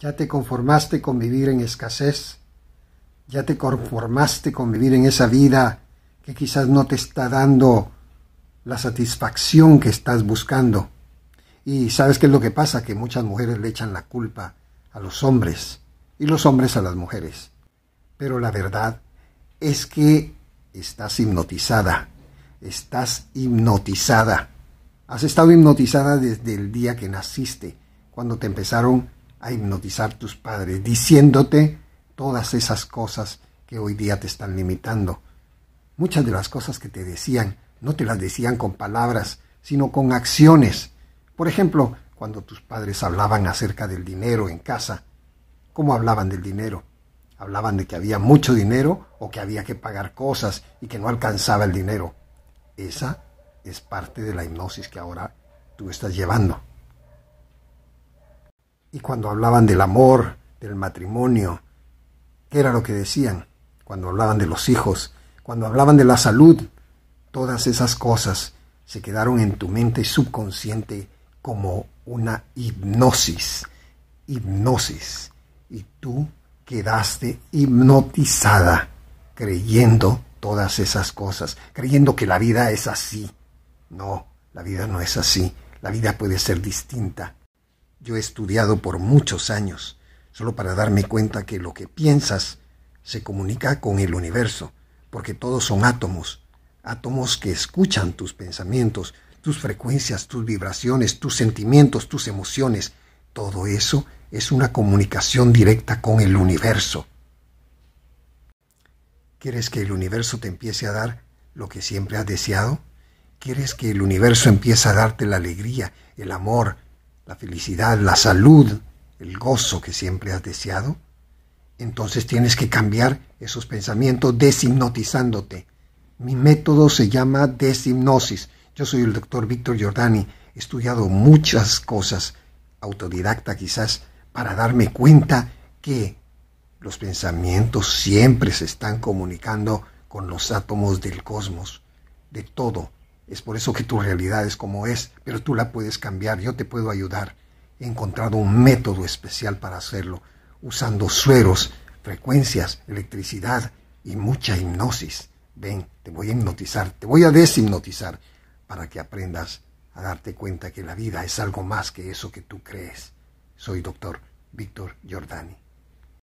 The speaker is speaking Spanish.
Ya te conformaste con vivir en escasez. Ya te conformaste con vivir en esa vida que quizás no te está dando la satisfacción que estás buscando. Y sabes qué es lo que pasa, que muchas mujeres le echan la culpa a los hombres y los hombres a las mujeres. Pero la verdad es que estás hipnotizada, estás hipnotizada. Has estado hipnotizada desde el día que naciste, cuando te empezaron a hipnotizar tus padres, diciéndote todas esas cosas que hoy día te están limitando. Muchas de las cosas que te decían no te las decían con palabras, sino con acciones. Por ejemplo, cuando tus padres hablaban acerca del dinero en casa, ¿cómo hablaban del dinero? Hablaban de que había mucho dinero o que había que pagar cosas y que no alcanzaba el dinero. Esa es parte de la hipnosis que ahora tú estás llevando. Y cuando hablaban del amor, del matrimonio, ¿qué era lo que decían? Cuando hablaban de los hijos, cuando hablaban de la salud, todas esas cosas se quedaron en tu mente subconsciente como una hipnosis, hipnosis. Y tú quedaste hipnotizada creyendo todas esas cosas, creyendo que la vida es así. No, la vida no es así. La vida puede ser distinta. Yo he estudiado por muchos años, solo para darme cuenta que lo que piensas se comunica con el universo, porque todos son átomos, átomos que escuchan tus pensamientos, tus frecuencias, tus vibraciones, tus sentimientos, tus emociones. Todo eso es una comunicación directa con el universo. ¿Quieres que el universo te empiece a dar lo que siempre has deseado? ¿Quieres que el universo empiece a darte la alegría, el amor, la felicidad, la salud, el gozo que siempre has deseado, entonces tienes que cambiar esos pensamientos deshipnotizándote. Mi método se llama deshipnosis. Yo soy el doctor Víctor Giordani. He estudiado muchas cosas, autodidacta quizás, para darme cuenta que los pensamientos siempre se están comunicando con los átomos del cosmos, de todo, es por eso que tu realidad es como es, pero tú la puedes cambiar, yo te puedo ayudar. He encontrado un método especial para hacerlo, usando sueros, frecuencias, electricidad y mucha hipnosis. Ven, te voy a hipnotizar, te voy a deshipnotizar para que aprendas a darte cuenta que la vida es algo más que eso que tú crees. Soy doctor Víctor Giordani.